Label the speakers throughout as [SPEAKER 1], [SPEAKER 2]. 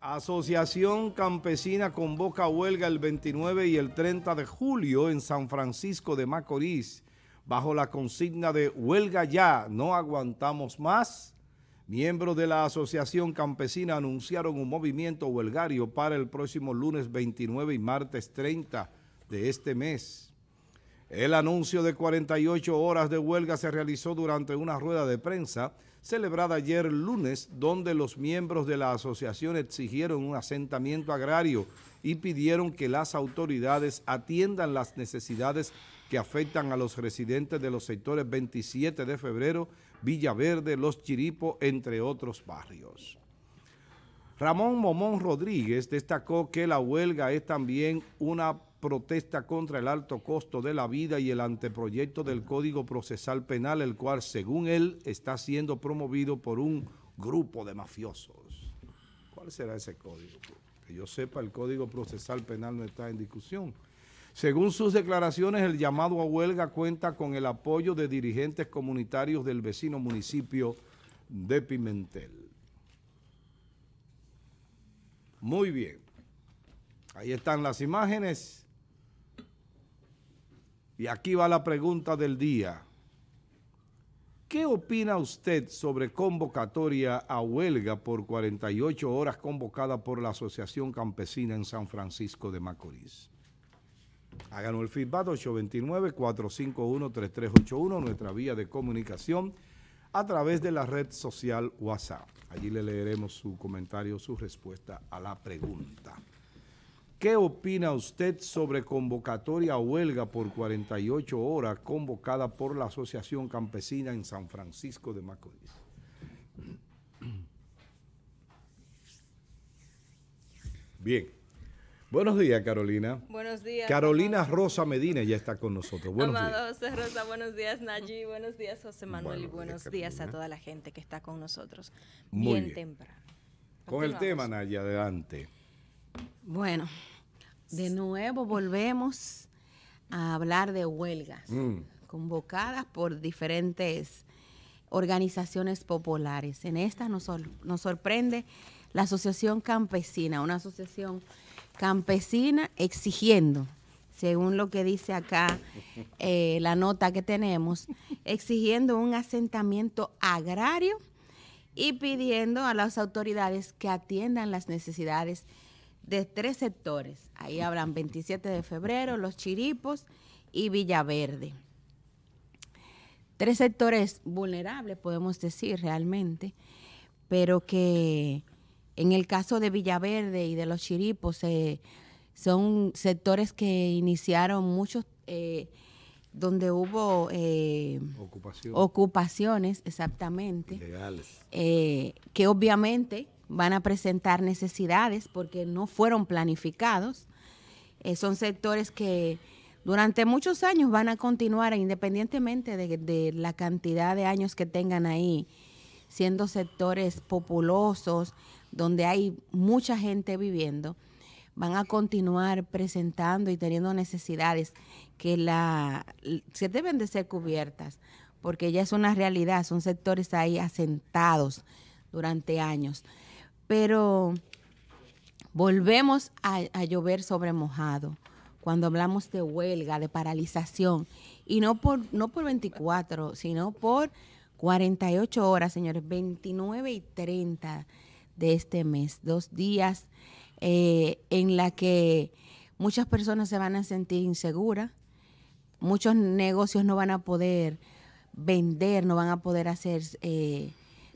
[SPEAKER 1] Asociación Campesina convoca huelga el 29 y el 30 de julio en San Francisco de Macorís bajo la consigna de huelga ya, no aguantamos más. Miembros de la Asociación Campesina anunciaron un movimiento huelgario para el próximo lunes 29 y martes 30 de este mes. El anuncio de 48 horas de huelga se realizó durante una rueda de prensa celebrada ayer lunes, donde los miembros de la asociación exigieron un asentamiento agrario y pidieron que las autoridades atiendan las necesidades que afectan a los residentes de los sectores 27 de febrero, Villaverde, Los Chiripos, entre otros barrios. Ramón Momón Rodríguez destacó que la huelga es también una protesta contra el alto costo de la vida y el anteproyecto del Código Procesal Penal, el cual, según él, está siendo promovido por un grupo de mafiosos. ¿Cuál será ese código? Que yo sepa, el
[SPEAKER 2] Código Procesal
[SPEAKER 1] Penal no está en discusión. Según sus declaraciones, el llamado a huelga cuenta con el apoyo de dirigentes comunitarios del vecino municipio de Pimentel. Muy bien. Ahí están las imágenes y aquí va la pregunta del día. ¿Qué opina usted sobre convocatoria a huelga por 48 horas convocada por la Asociación Campesina en San Francisco de Macorís? Háganos el feedback 829-451-3381, nuestra vía de comunicación a través de la red social WhatsApp. Allí le leeremos su comentario, su respuesta a la pregunta. ¿Qué opina usted sobre convocatoria a huelga por 48 horas convocada por la Asociación Campesina en San Francisco de Macorís? Bien. Buenos días, Carolina. Buenos días. Carolina Rosa Medina ya está con nosotros. Buenos días.
[SPEAKER 3] José Rosa, buenos días, Nayi. Buenos días, José Manuel. y buenos días, a toda la gente que está con nosotros. bien, bien. temprano. Con el tema,
[SPEAKER 1] Nayi, adelante.
[SPEAKER 4] Bueno, de nuevo volvemos a hablar de huelgas mm. convocadas por diferentes organizaciones populares. En esta nos, sorprende la Asociación Campesina, una asociación campesina exigiendo, según lo que dice acá eh, la nota que tenemos, exigiendo un asentamiento agrario y pidiendo a las autoridades que atiendan las necesidades de tres sectores. Ahí hablan 27 de febrero, Los Chiripos y Villaverde. Tres sectores vulnerables, podemos decir realmente, pero que en el caso de Villaverde y de Los Chiripos eh, son sectores que iniciaron muchos... Eh, donde hubo eh, ocupaciones, exactamente, que obviamente van a presentar necesidades porque no fueron planificados. Eh, son sectores que durante muchos años van a continuar independientemente de, la cantidad de años que tengan ahí, siendo sectores populosos, donde hay mucha gente viviendo van a continuar presentando y teniendo necesidades que la, se deben de ser cubiertas, porque ya es una realidad, son sectores ahí asentados durante años. Pero volvemos a, llover sobre mojado cuando hablamos de huelga, de paralización, y no por, no por 24, sino por 48 horas, señores, 29 y 30 de este mes, dos días eh, en la que muchas personas se van a sentir inseguras, muchos negocios no van a poder vender, no van a poder hacer, eh,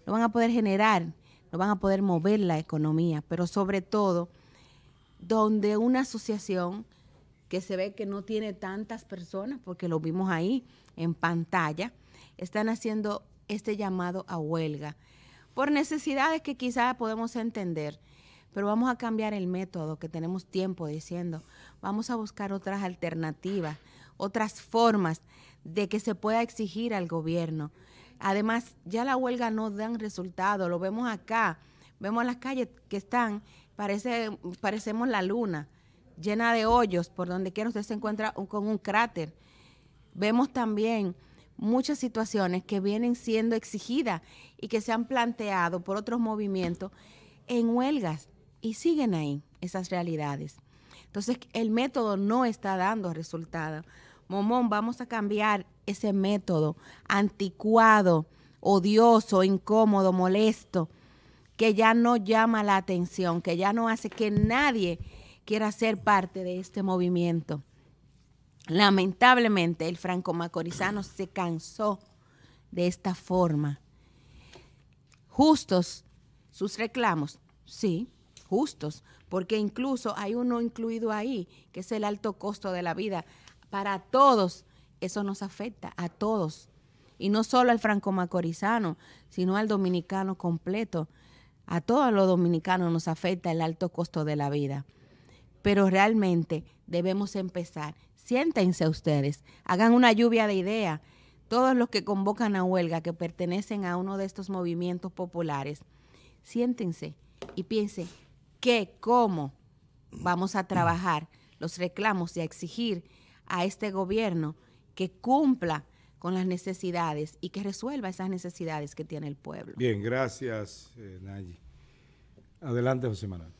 [SPEAKER 4] no van a poder generar no van a poder mover la economía, pero sobre todo donde una asociación que se ve que no tiene tantas personas, porque lo vimos ahí en pantalla, están haciendo este llamado a huelga por necesidades que quizás podemos entender, pero vamos a cambiar el método que tenemos tiempo diciendo, vamos a buscar otras alternativas, otras formas de que se pueda exigir al gobierno Además, ya la huelga no dan resultado, lo vemos acá, vemos las calles que están, parece, parecemos la luna, llena de hoyos, por donde quiera usted se encuentra con un cráter. Vemos también muchas situaciones que vienen siendo exigidas y que se han planteado por otros movimientos en huelgas y siguen ahí esas realidades. Entonces, el método no está dando resultado. Momón, vamos a cambiar ese método anticuado, odioso, incómodo, molesto, que ya no llama la atención, que ya no hace que nadie quiera ser parte de este movimiento. Lamentablemente el franco macorizano se cansó de esta forma. Justos sus reclamos, sí, justos, porque incluso hay uno incluido ahí, que es el alto costo de la vida para todos eso nos afecta a todos. Y no solo al franco-macorizano, sino al dominicano completo. A todos los dominicanos nos afecta el alto costo de la vida. Pero realmente debemos empezar. Siéntense ustedes, hagan una lluvia de ideas. Todos los que convocan a huelga, que pertenecen a uno de estos movimientos populares, siéntense y piensen qué, cómo vamos a trabajar los reclamos y a exigir a este gobierno que cumpla con las necesidades y que resuelva esas necesidades que tiene el pueblo.
[SPEAKER 1] Bien, gracias, eh, Nayi. Adelante, José Manuel.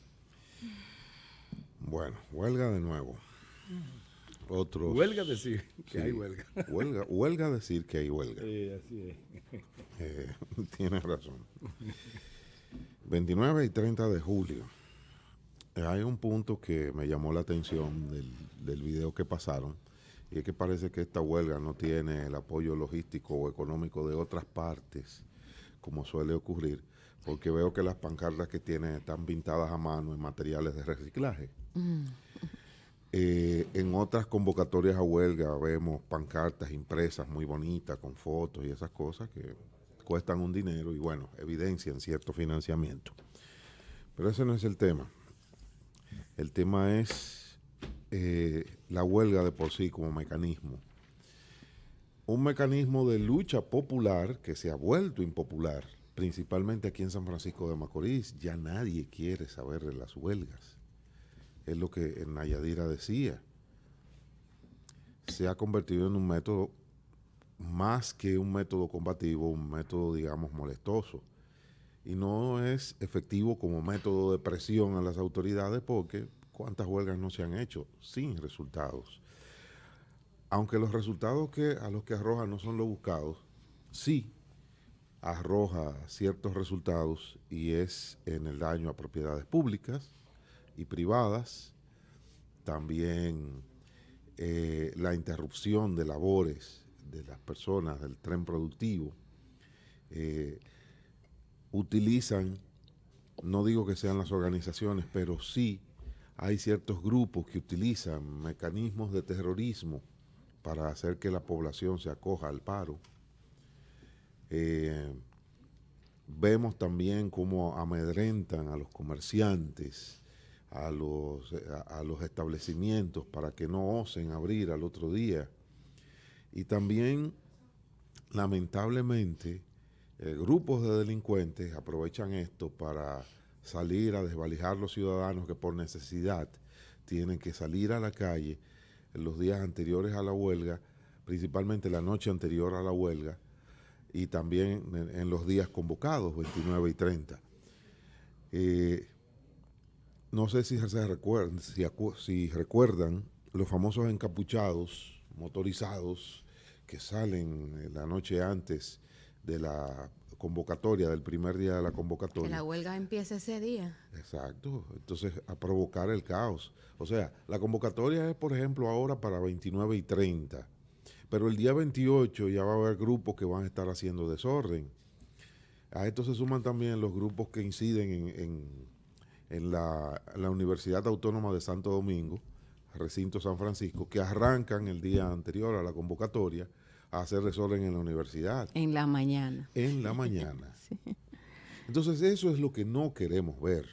[SPEAKER 5] Bueno, huelga de nuevo. Otro. huelga decir que hay huelga. huelga. decir que hay huelga.
[SPEAKER 1] Sí, así es.
[SPEAKER 5] Eh, tiene razón. 29 y 30 de julio. Eh, hay un punto que me llamó la atención del, del video que pasaron y es que parece que esta huelga no tiene el apoyo logístico o económico de otras partes, como suele ocurrir, porque veo que las pancartas que tiene están pintadas a mano en materiales de reciclaje. Mm. Eh, en otras convocatorias a huelga vemos pancartas impresas muy bonitas con fotos y esas cosas que cuestan un dinero y bueno, evidencian cierto financiamiento. Pero ese no es el tema. El tema es eh, la huelga de por sí como mecanismo. Un mecanismo de lucha popular que se ha vuelto impopular, principalmente aquí en San Francisco de Macorís. Ya nadie quiere saber de las huelgas. Es lo que Nayadira decía. Se ha convertido en un método más que un método combativo, un método, digamos, molestoso. Y no es efectivo como método de presión a las autoridades porque cuántas huelgas no se han hecho sin resultados. Aunque los resultados que, a los que arroja no son los buscados, sí arroja ciertos resultados y es en el daño a propiedades públicas y privadas, también eh, la interrupción de labores de las personas del tren productivo, eh, utilizan, no digo que sean las organizaciones, pero sí hay ciertos grupos que utilizan mecanismos de terrorismo para hacer que la población se acoja al paro. Eh, vemos también cómo amedrentan a los comerciantes, a los, a, los establecimientos para que no osen abrir al otro día. Y también, lamentablemente, eh, grupos de delincuentes aprovechan esto para salir a desvalijar los ciudadanos que por necesidad tienen que salir a la calle en los días anteriores a la huelga, principalmente la noche anterior a la huelga y también en, los días convocados, 29 y 30. Eh, no sé si si recuerdan los famosos encapuchados motorizados que salen eh, la noche antes de la convocatoria, del primer día de la convocatoria. Que
[SPEAKER 4] la huelga empiece ese día.
[SPEAKER 5] Exacto, entonces a provocar el caos. O sea, la convocatoria es, por ejemplo, ahora para 29 y 30, pero el día 28 ya va a haber grupos que van a estar haciendo desorden. A esto se suman también los grupos que inciden en, la, la Universidad Autónoma de Santo Domingo, recinto San Francisco, que arrancan el día anterior a la convocatoria a hacer desorden en la universidad.
[SPEAKER 4] En la mañana.
[SPEAKER 5] En la mañana. Entonces eso es lo que no queremos ver.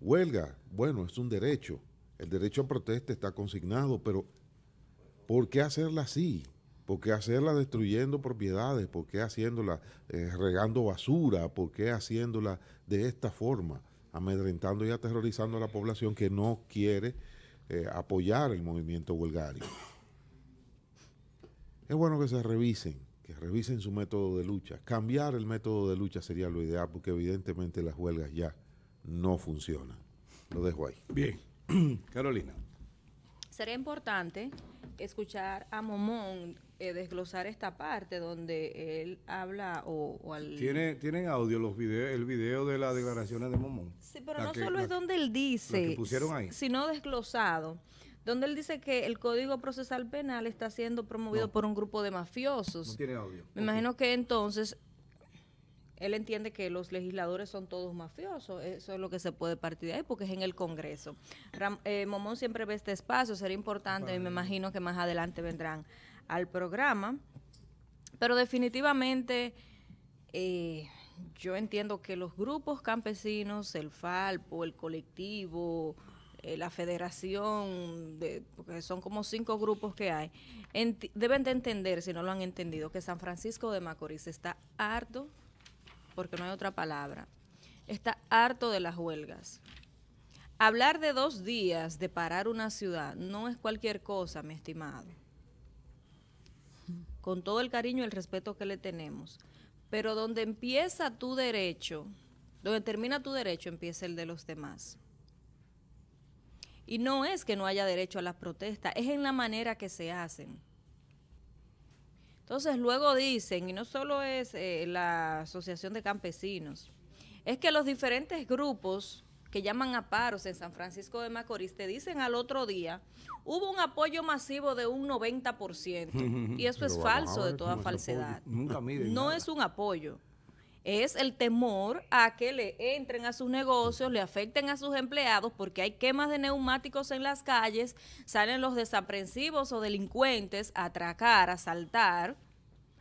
[SPEAKER 5] Huelga, bueno, es un derecho. El derecho a protesta está consignado, pero ¿por qué hacerla así? ¿Por qué hacerla destruyendo propiedades? ¿Por qué haciéndola eh, regando basura? ¿Por qué haciéndola de esta forma? Amedrentando y aterrorizando a la población que no quiere eh, apoyar el movimiento huelgario. Es bueno que se revisen, que revisen su método de lucha. Cambiar el método de lucha sería lo ideal porque evidentemente las huelgas ya no funcionan. Lo dejo ahí. Bien, Carolina.
[SPEAKER 3] Sería importante escuchar a Momón eh, desglosar esta parte donde él habla o, al... ¿Tiene,
[SPEAKER 1] ¿Tienen audio los videos, el video de las declaraciones de Momón? Sí, pero no solo es
[SPEAKER 3] donde él dice, sino desglosado donde él dice que el Código Procesal Penal está siendo promovido por un grupo de mafiosos. No tiene audio. Me imagino que entonces él entiende que los legisladores son todos mafiosos, eso es lo que se puede partir de ahí, porque es en el Congreso. Eh, Momón siempre ve este espacio, será importante y me imagino que más adelante vendrán al programa. Pero definitivamente eh, yo entiendo que los grupos campesinos, el Falpo, el colectivo, eh, la federación, de, porque son como cinco grupos que hay, deben de entender, si no lo han entendido, que San Francisco de Macorís está harto, porque no hay otra palabra, está harto de las huelgas. Hablar de dos días de parar una ciudad no es cualquier cosa, mi estimado. Con todo el cariño y el respeto que le tenemos. Pero donde empieza tu derecho, donde termina tu derecho, empieza el de los demás. Y no es que no haya derecho a las protestas, es en la manera que se hacen. Entonces luego dicen, y no solo es eh, la Asociación de Campesinos, es que los diferentes grupos que llaman a paros en San Francisco de Macorís te dicen al otro día, hubo un apoyo masivo de un 90%, y eso es falso de toda falsedad.
[SPEAKER 1] no
[SPEAKER 3] es un apoyo es el temor a que le entren a sus negocios, le afecten a sus empleados, porque hay quemas de neumáticos en las calles, salen los desaprensivos o delincuentes a atracar, a asaltar.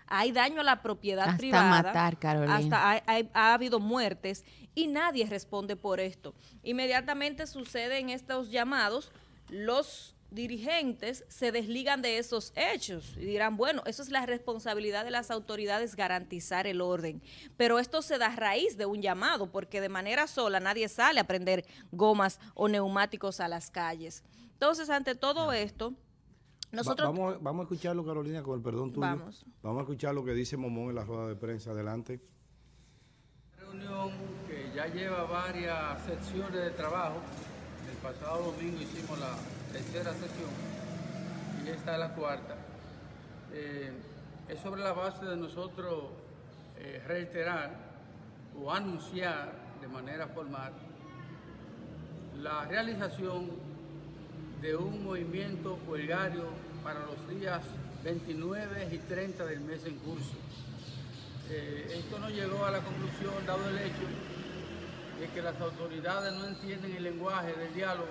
[SPEAKER 3] Hay daño a la propiedad privada. Hasta matar, Carolina. Hasta ha habido muertes y nadie responde por esto. Inmediatamente suceden estos llamados. Los dirigentes se desligan de esos hechos y dirán, bueno, eso es la responsabilidad de las autoridades garantizar el orden. Pero esto se da a raíz de un llamado, porque de manera sola nadie sale a prender gomas o neumáticos a las calles. Entonces, ante todo esto, nosotros...
[SPEAKER 1] vamos, a escucharlo, Carolina, con el perdón tuyo. Vamos. vamos a escuchar lo que dice Momón en la rueda de prensa. Adelante.
[SPEAKER 2] Reunión que ya lleva varias secciones de trabajo pasado domingo hicimos la tercera sesión y esta es la cuarta. Eh, es sobre la base de nosotros eh, reiterar o anunciar de manera formal la realización de un movimiento huelgario para los días 29 y 30 del mes en curso. Eh, esto no llegó a la conclusión dado el hecho de que las autoridades no entienden el lenguaje del diálogo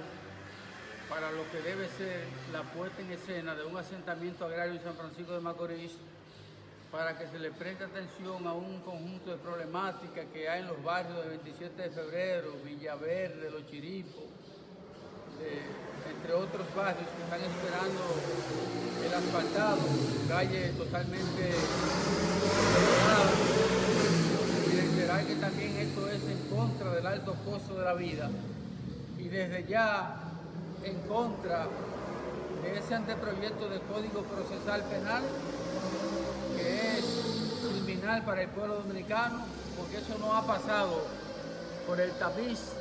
[SPEAKER 2] para lo que debe ser la puesta en escena de un asentamiento agrario en San Francisco de Macorís, para que se le preste atención a un conjunto de problemáticas que hay en los barrios de 27 de febrero, Villaverde, Los Chiripos, entre otros barrios que están esperando el asfaltado, calle totalmente también esto es en contra del alto costo de la vida y desde ya en contra de ese anteproyecto de Código Procesal Penal que es criminal para el pueblo dominicano porque eso no ha pasado por el tapiz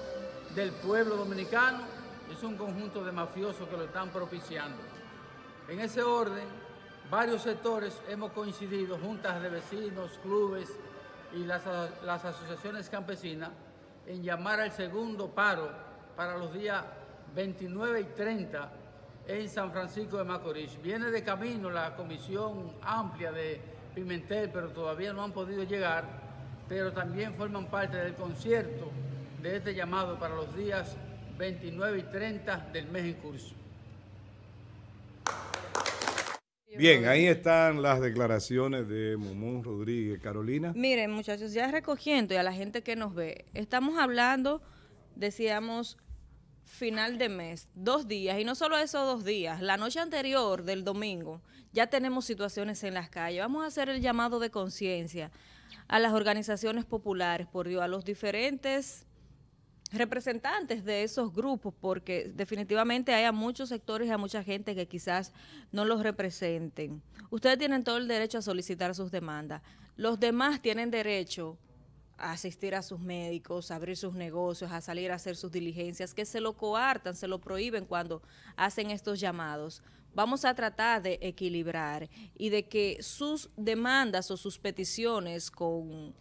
[SPEAKER 2] del pueblo dominicano, es un conjunto de mafiosos que lo están propiciando. En ese orden, varios sectores hemos coincidido, juntas de vecinos, clubes, y las, las asociaciones campesinas en llamar al segundo paro para los días 29 y 30 en San Francisco de Macorís. Viene de camino la comisión amplia de Pimentel, pero todavía no han podido llegar, pero también forman parte del concierto de este llamado para los días 29 y 30 del mes en curso. Bien, ahí
[SPEAKER 1] están las declaraciones de Momón Rodríguez. Carolina.
[SPEAKER 3] Miren, muchachos, ya recogiendo y a la gente que nos ve, estamos hablando, decíamos, final de mes, dos días, y no solo esos dos días, la noche anterior del domingo, ya tenemos situaciones en las calles. Vamos a hacer el llamado de conciencia a las organizaciones populares, por Dios, a los diferentes representantes de esos grupos, porque definitivamente hay a muchos sectores y a mucha gente que quizás no los representen. Ustedes tienen todo el derecho a solicitar sus demandas. Los demás tienen derecho a asistir a sus médicos, a abrir sus negocios, a salir a hacer sus diligencias, que se lo coartan, se lo prohíben cuando hacen estos llamados. Vamos a tratar de equilibrar y de que sus demandas o sus peticiones con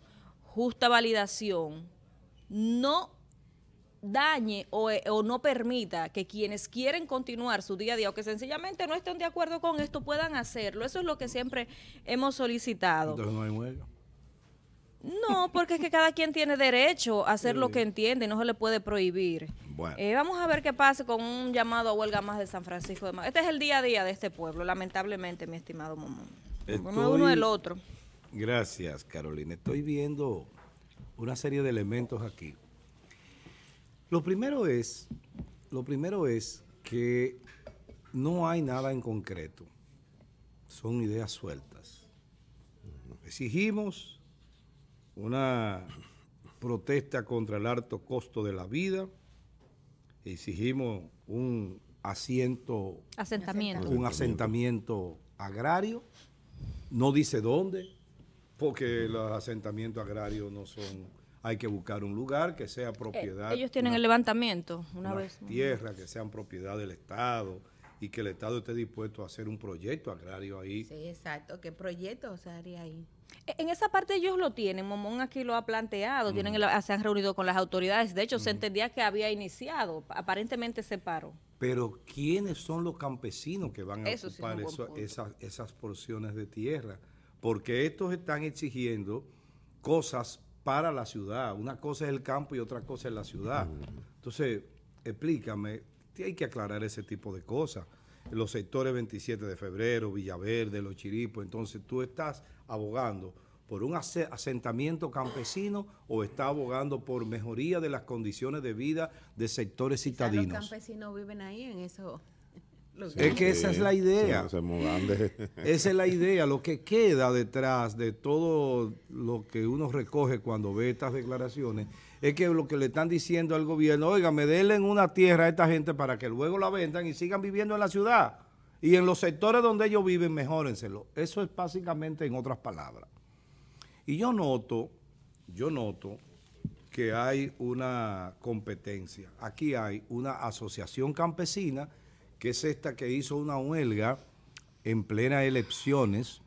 [SPEAKER 3] justa validación no dañe eh, o, no permita que quienes quieren continuar su día a día o que sencillamente no estén de acuerdo con esto puedan hacerlo. Eso es lo que siempre hemos solicitado. Entonces no hay huelga. No, porque es que cada quien tiene derecho a hacer lo que entiende, y no se le puede prohibir. Eh, vamos a ver qué pasa con un llamado a huelga más de San Francisco de Este es el día a día de este pueblo, lamentablemente, mi estimado Momón. Uno, uno del otro.
[SPEAKER 1] Gracias, Carolina. Estoy viendo una serie de elementos aquí. Lo primero es, lo primero es que no hay nada en concreto. Son ideas sueltas. Exigimos una protesta contra el alto costo de la vida. Exigimos un asiento,
[SPEAKER 3] asentamiento. un
[SPEAKER 1] asentamiento agrario. No dice dónde, porque los asentamientos agrarios no son hay que buscar un lugar que sea eh, propiedad. ellos tienen el
[SPEAKER 3] levantamiento
[SPEAKER 4] una, vez. Tierra
[SPEAKER 1] que sean propiedad del Estado y que el Estado esté dispuesto a hacer un proyecto agrario ahí.
[SPEAKER 4] Sí, exacto. ¿Qué proyecto se haría ahí? E, en esa parte ellos lo
[SPEAKER 3] tienen, Momón aquí lo ha planteado, tienen se han reunido con las autoridades, de hecho se entendía que había iniciado, aparentemente se paró.
[SPEAKER 1] Pero ¿quiénes son los campesinos que van a ocupar esas, esas porciones de tierra? Porque estos están exigiendo cosas para la ciudad. Una cosa es el campo y otra cosa es la ciudad. Entonces, explícame, hay que aclarar ese tipo de cosas. Los sectores 27 de febrero, Villaverde, Los Chiripos, entonces tú estás abogando por un asentamiento campesino o está abogando por mejoría de las condiciones de vida de sectores citadinos.
[SPEAKER 4] los campesinos viven ahí en eso es que esa es la idea.
[SPEAKER 1] esa es la idea, lo que queda detrás de todo lo que uno recoge cuando ve estas declaraciones es que lo que le están diciendo al gobierno, oiga, me denle una tierra a esta gente para que luego la vendan y sigan viviendo en la ciudad. Y en los sectores donde ellos viven, mejórenselo. Eso es básicamente en otras palabras. Y yo noto, yo noto que hay una competencia. Aquí hay una asociación campesina que es esta que hizo una huelga en plena elecciones,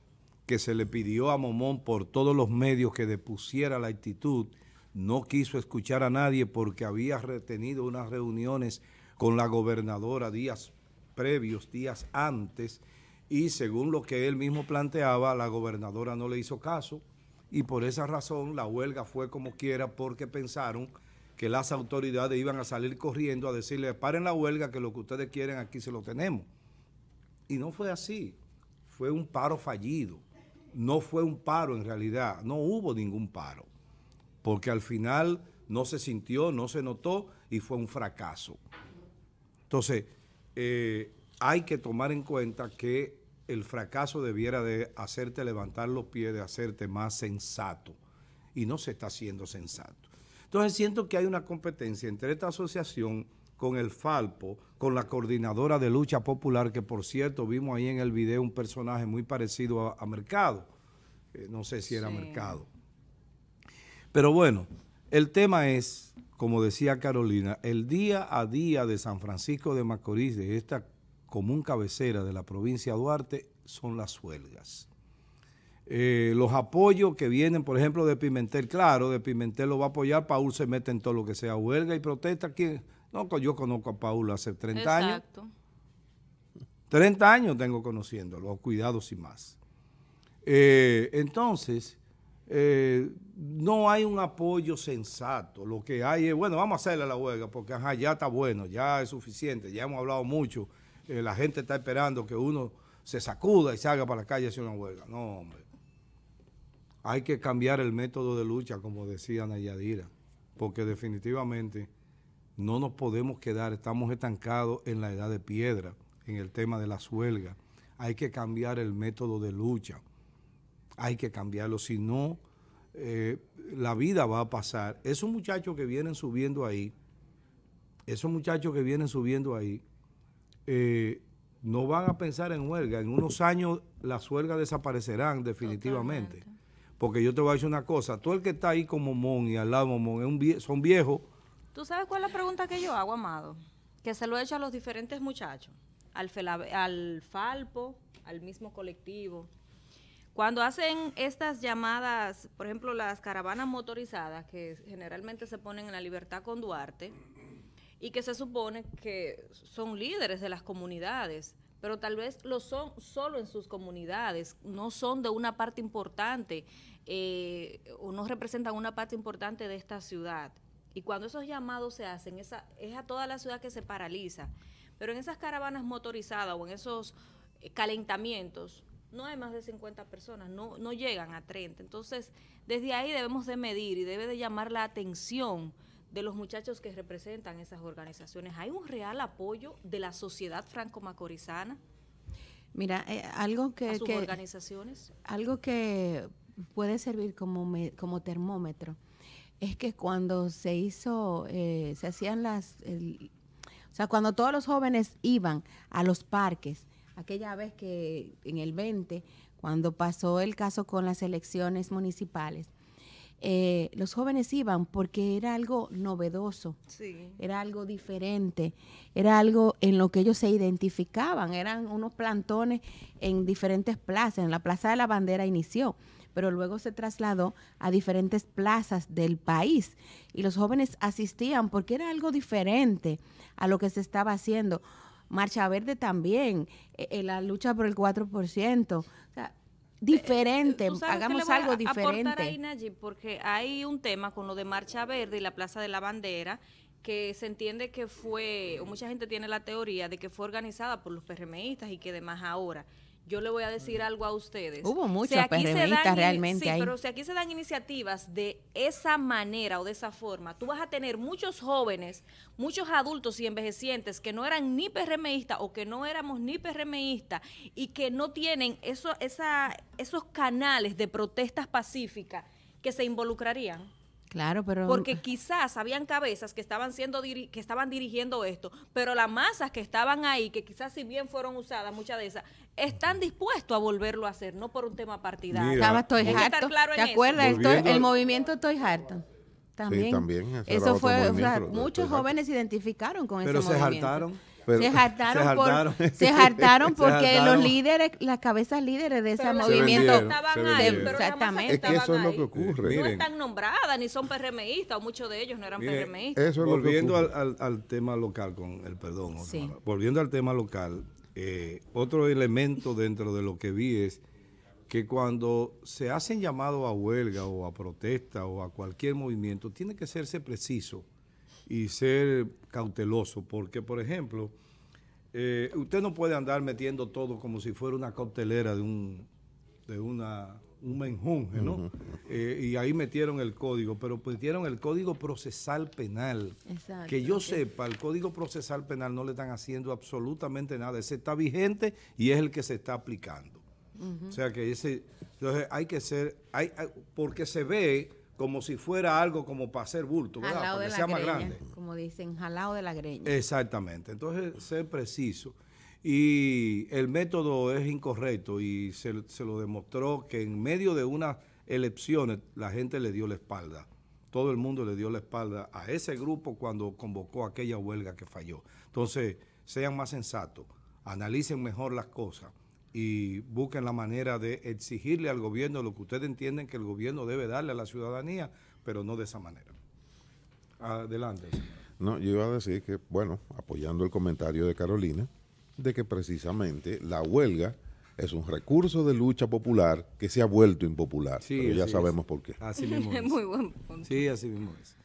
[SPEAKER 1] que se le pidió a Momón por todos los medios que depusiera la actitud, no quiso escuchar a nadie porque había retenido unas reuniones con la gobernadora días previos, días antes, y según lo que él mismo planteaba, la gobernadora no le hizo caso, y por esa razón la huelga fue como quiera porque pensaron que las autoridades iban a salir corriendo a decirle, paren la huelga, que lo que ustedes quieren aquí se lo tenemos. Y no fue así, fue un paro fallido, no fue un paro en realidad, no hubo ningún paro, porque al final no se sintió, no se notó y fue un fracaso. Entonces, eh, hay que tomar en cuenta que el fracaso debiera de hacerte levantar los pies, de hacerte más sensato. Y no se está haciendo sensato. Entonces siento que hay una competencia entre esta asociación con el Falpo, con la coordinadora de lucha popular, que por cierto vimos ahí en el video un personaje muy parecido a, Mercado. Eh, no sé si era Mercado. Pero bueno, el tema es, como decía Carolina, el día a día de San Francisco de Macorís, de esta común cabecera de la provincia de Duarte, son las huelgas. Eh, los apoyos que vienen, por ejemplo, de Pimentel, claro, de Pimentel lo va a apoyar, Paul se mete en todo lo que sea huelga y protesta. No, yo conozco a Paul hace 30 Exacto. años. 30 años tengo conociéndolo, cuidados y más. Eh, entonces, eh, no hay un apoyo sensato. Lo que hay es, bueno, vamos a hacerle la huelga, porque ya está bueno, ya es suficiente, ya hemos hablado mucho. la gente está esperando que uno se sacuda y salga para la calle a hacer una huelga. No, hombre. Hay que cambiar el método de lucha, como decía Nayadira, porque definitivamente no nos podemos quedar, estamos estancados en la edad de piedra, en el tema de la suelga Hay que cambiar el método de lucha, hay que cambiarlo, si no, eh, la vida va a pasar. Esos muchachos que vienen subiendo ahí, esos muchachos que vienen subiendo ahí, eh, no van a pensar en huelga. En unos años las huelgas desaparecerán definitivamente. Porque yo te voy a decir una cosa, tú el que está ahí con Mon y al lado de son viejos.
[SPEAKER 3] ¿Tú sabes cuál es la pregunta que yo hago, Amado? Que se lo he hecho a los diferentes muchachos, al Falpo, al mismo colectivo. Cuando hacen estas llamadas, por ejemplo, las caravanas motorizadas, que generalmente se ponen en la libertad con Duarte, y que se supone que son líderes de las comunidades, pero tal vez lo son solo en sus comunidades, no son de una parte importante eh, o no representan una parte importante de esta ciudad. Y cuando esos llamados se hacen, esa, es a toda la ciudad que se paraliza. Pero en esas caravanas motorizadas o en esos eh, calentamientos, no hay más de 50 personas, no, no llegan a 30. Entonces, desde ahí debemos de medir y debe de llamar la atención de los muchachos que representan esas organizaciones. ¿Hay un real apoyo de la sociedad franco-macorizana?
[SPEAKER 4] Mira, eh, algo que... A sus organizaciones. Algo que puede servir como, como termómetro es que cuando se hizo, eh, se hacían las... o sea, cuando todos los jóvenes iban a los parques, aquella vez que en el 20, cuando pasó el caso con las elecciones municipales, eh, los jóvenes iban porque era algo novedoso, era algo diferente, era algo en lo que ellos se identificaban, eran unos plantones en diferentes plazas, en la Plaza de la Bandera inició, pero luego se trasladó a diferentes plazas del país y los jóvenes asistían porque era algo diferente a lo que se estaba haciendo. Marcha Verde también, eh, eh, la lucha por el 4%, o sea, diferente, eh, hagamos algo diferente.
[SPEAKER 3] porque hay un tema con lo de Marcha Verde y la Plaza de la Bandera que se entiende que fue, o mucha gente tiene la teoría de que fue organizada por los PRMistas y que demás ahora yo le voy a decir algo a ustedes. Hubo muchos si realmente sí, pero si aquí se dan iniciativas de esa manera o de esa forma, tú vas a tener muchos jóvenes, muchos adultos y envejecientes que no eran ni perremeístas o que no éramos ni perremeístas y que no tienen esos canales de protestas pacíficas que se involucrarían.
[SPEAKER 4] Claro, pero porque
[SPEAKER 3] quizás habían cabezas que estaban siendo que estaban dirigiendo esto, pero las masas que estaban ahí, que quizás si bien fueron usadas muchas de esas, están dispuestos a volverlo a hacer, no por un tema partidario. Estaba estoy harto. ¿Te acuerdas? el
[SPEAKER 4] movimiento Toy harto. También. Sí, también eso fue, muchos jóvenes se identificaron con eso ese se Hartaron. Pero se hartaron, se hartaron, porque los líderes, las cabezas líderes de ese movimiento estaban ahí, exactamente. Es que
[SPEAKER 1] eso es lo que ocurre. no están
[SPEAKER 3] nombradas ni son PRMistas, o muchos de ellos no eran PRMistas. volviendo
[SPEAKER 1] al, tema local, con el perdón, volviendo al tema local, eh, otro elemento dentro de lo que vi es que cuando se hacen llamados a huelga o a protesta o a cualquier movimiento, tiene que serse preciso y ser cauteloso, porque, por ejemplo, eh, usted no puede andar metiendo todo como si fuera una coctelera de, un, de una un menjunje, ¿no? Eh, y ahí metieron el código, pero metieron el código procesal penal. Exacto, que yo sepa, el código procesal penal no le están haciendo absolutamente nada. Ese está vigente y es el que se está aplicando. O sea que ese, entonces hay que ser, hay, porque se ve como si fuera algo como para hacer bulto, ¿verdad? sea más grande.
[SPEAKER 4] Como dicen, jalado de la greña.
[SPEAKER 1] Exactamente. Entonces, ser preciso. Y el método es incorrecto y se, se, lo demostró que en medio de unas elecciones la gente le dio la espalda. Todo el mundo le dio la espalda a ese grupo cuando convocó aquella huelga que falló. Entonces, sean más sensatos, analicen mejor las cosas y busquen la manera de exigirle al gobierno lo que ustedes entienden que el gobierno debe darle a la ciudadanía, pero no de esa manera. Adelante.
[SPEAKER 5] No, yo iba a decir que, bueno, apoyando el comentario de Carolina, de que precisamente la huelga es un recurso de lucha popular que se ha vuelto impopular. ya sabemos por qué. Así mismo
[SPEAKER 1] es. Muy buen Sí, así mismo es.